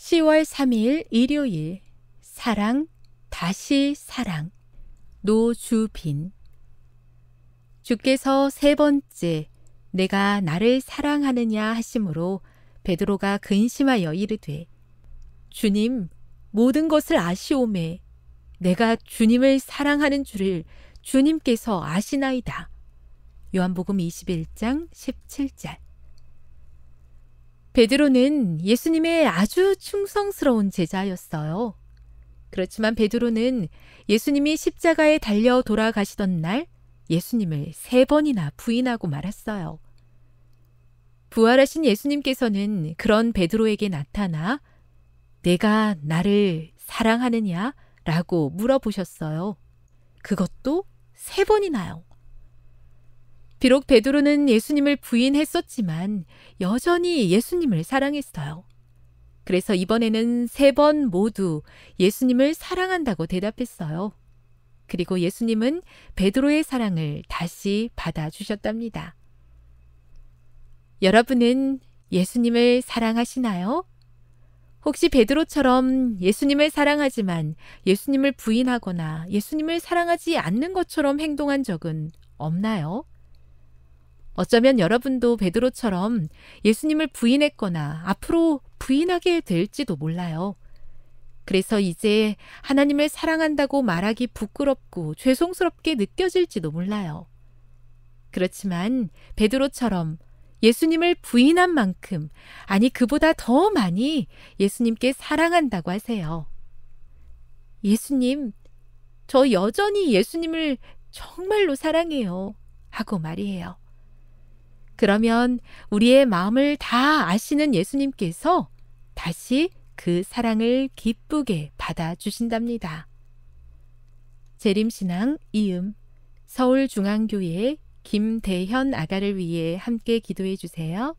10월 3일 일요일 사랑 다시 사랑 노주빈 주께서 세 번째 내가 나를 사랑하느냐 하심으로 베드로가 근심하여 이르되 주님 모든 것을 아시오매 내가 주님을 사랑하는 줄을 주님께서 아시나이다. 요한복음 21장 17절 베드로는 예수님의 아주 충성스러운 제자였어요. 그렇지만 베드로는 예수님이 십자가에 달려 돌아가시던 날 예수님을 세 번이나 부인하고 말았어요. 부활하신 예수님께서는 그런 베드로에게 나타나 내가 나를 사랑하느냐? 라고 물어보셨어요. 그것도 세 번이나요. 비록 베드로는 예수님을 부인했었지만 여전히 예수님을 사랑했어요. 그래서 이번에는 세 번 모두 예수님을 사랑한다고 대답했어요. 그리고 예수님은 베드로의 사랑을 다시 받아주셨답니다. 여러분은 예수님을 사랑하시나요? 혹시 베드로처럼 예수님을 사랑하지만 예수님을 부인하거나 예수님을 사랑하지 않는 것처럼 행동한 적은 없나요? 어쩌면 여러분도 베드로처럼 예수님을 부인했거나 앞으로 부인하게 될지도 몰라요. 그래서 이제 하나님을 사랑한다고 말하기 부끄럽고 죄송스럽게 느껴질지도 몰라요. 그렇지만 베드로처럼 예수님을 부인한 만큼, 아니 그보다 더 많이 예수님께 사랑한다고 하세요. 예수님, 저 여전히 예수님을 정말로 사랑해요. 하고 말이에요. 그러면 우리의 마음을 다 아시는 예수님께서 다시 그 사랑을 기쁘게 받아주신답니다. 재림신앙 이음 서울중앙교회 김대현 아가를 위해 함께 기도해 주세요.